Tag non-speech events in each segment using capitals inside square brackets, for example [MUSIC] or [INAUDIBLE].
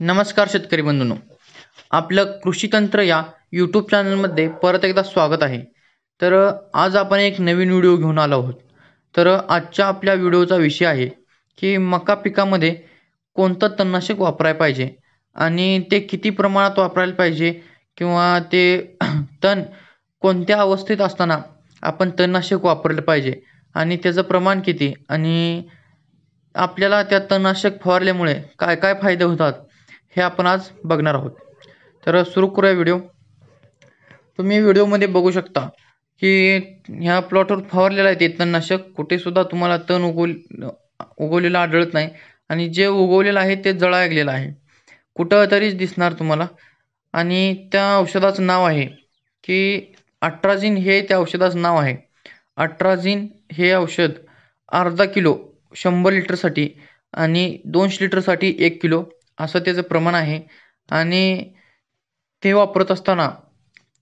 नमस्कार शेतकरी बंधूंनो आपलं कृषी तंत्र या यूट्यूब चॅनलमध्ये परत एकदा स्वागत आहे तर आज आपण एक नवीन व्हिडिओ घेऊन आलो आहोत तर आजच्या आपल्या व्हिडिओचा विषय आहे की मका पिकामध्ये कोणतं तणनाशक वापरायला पाहिजे आणि ते किती प्रमाणात वापरायला पाहिजे किंवा ते [CLEARS THROAT] तण कोणत्या अवस्थेत असताना आपण तणनाशक वापरलं पाहिजे आणि त्याचं प्रमाण किती आणि आपल्याला त्या तणनाशक फवारल्यामुळे काय काय फायदे होतात हे आपण आज बघणार आहोत तर सुरू करूया व्हिडिओ तुम्ही व्हिडिओमध्ये बघू शकता की ह्या प्लॉटवर फवारलेला आहे ते तणनाशक कुठेसुद्धा तुम्हाला तण उगवल उगवलेलं आढळत नाही आणि जे उगवलेलं आहे ते गेलेलं आहे कुठं तरीच दिसणार तुम्हाला आणि त्या औषधाचं नाव आहे की अठराझिन हे त्या औषधाचं नाव आहे झिन हे औषध अर्धा किलो शंभर लिटरसाठी आणि दोनशे लिटरसाठी एक किलो असं त्याचं प्रमाण आहे आणि ते वापरत असताना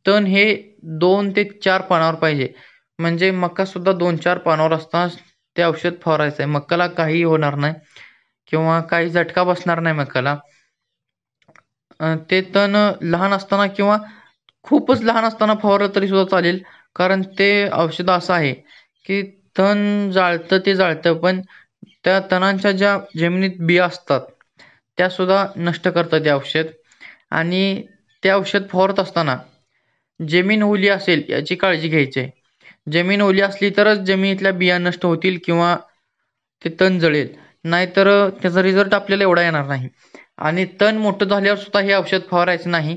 तण हे दोन ते चार पानावर पाहिजे म्हणजे मका सुद्धा दोन चार पानावर असताना ते औषध फवारायचं आहे मकाला काही होणार नाही किंवा काही झटका बसणार नाही मकाला ते तण लहान असताना किंवा खूपच लहान असताना फवारलं तरी सुद्धा चालेल कारण ते औषध असं आहे की तण जाळतं ते जाळतं पण त्या तणांच्या ज्या जमिनीत बिया असतात त्यासुद्धा नष्ट करतं ते औषध आणि ते औषध फवारत असताना जमीन ओली असेल याची काळजी घ्यायची आहे जमीन ओली असली तरच जमिनीतल्या बिया नष्ट होतील किंवा ते तण जळेल नाहीतर त्याचा रिझल्ट आपल्याला एवढा येणार नाही आणि तण मोठं झाल्यावर सुद्धा हे औषध फवारायचं नाही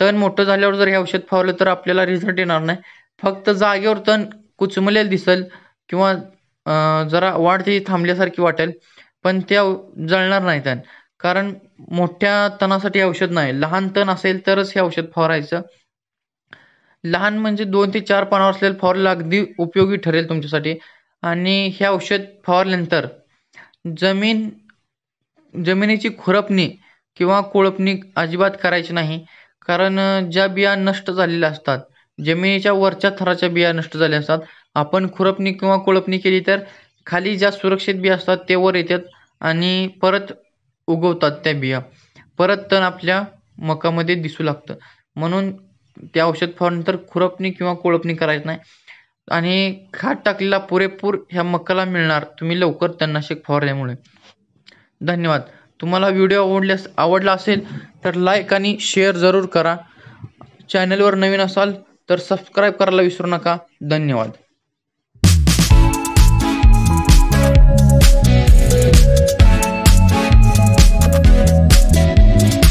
तण मोठं झाल्यावर जर हे औषध फवारलं तर आपल्याला रिझल्ट येणार नाही फक्त जागेवर तण कुचमलेलं दिसेल किंवा जरा वाढ ती थांबल्यासारखी वाटेल पण त्या जळणार नाही तण कारण मोठ्या तणासाठी औषध नाही लहान तण असेल तरच हे औषध फवारायचं लहान म्हणजे दोन ते चार पानावर असलेलं फवारलं अगदी उपयोगी ठरेल तुमच्यासाठी आणि हे औषध फवारल्यानंतर जमीन जमिनीची खुरपणी किंवा कोळपणी अजिबात करायची नाही कारण ज्या बिया नष्ट झालेल्या असतात जमिनीच्या वरच्या थराच्या बिया नष्ट झाल्या असतात आपण खुरपणी किंवा कोळपणी केली तर खाली ज्या सुरक्षित बिया असतात ते वर येतात आणि परत उगवतात त्या बिया परत तण आपल्या मकामध्ये दिसू लागतं म्हणून त्या औषध तर खुरपणी किंवा कोळपणी करायचं नाही आणि खात टाकलेला पुरेपूर ह्या मकाला मिळणार तुम्ही लवकर तणनाशक फवारल्यामुळे धन्यवाद तुम्हाला व्हिडिओ आवडल्यास आवडला असेल तर लाईक आणि शेअर जरूर करा चॅनलवर नवीन असाल तर सबस्क्राईब करायला विसरू नका धन्यवाद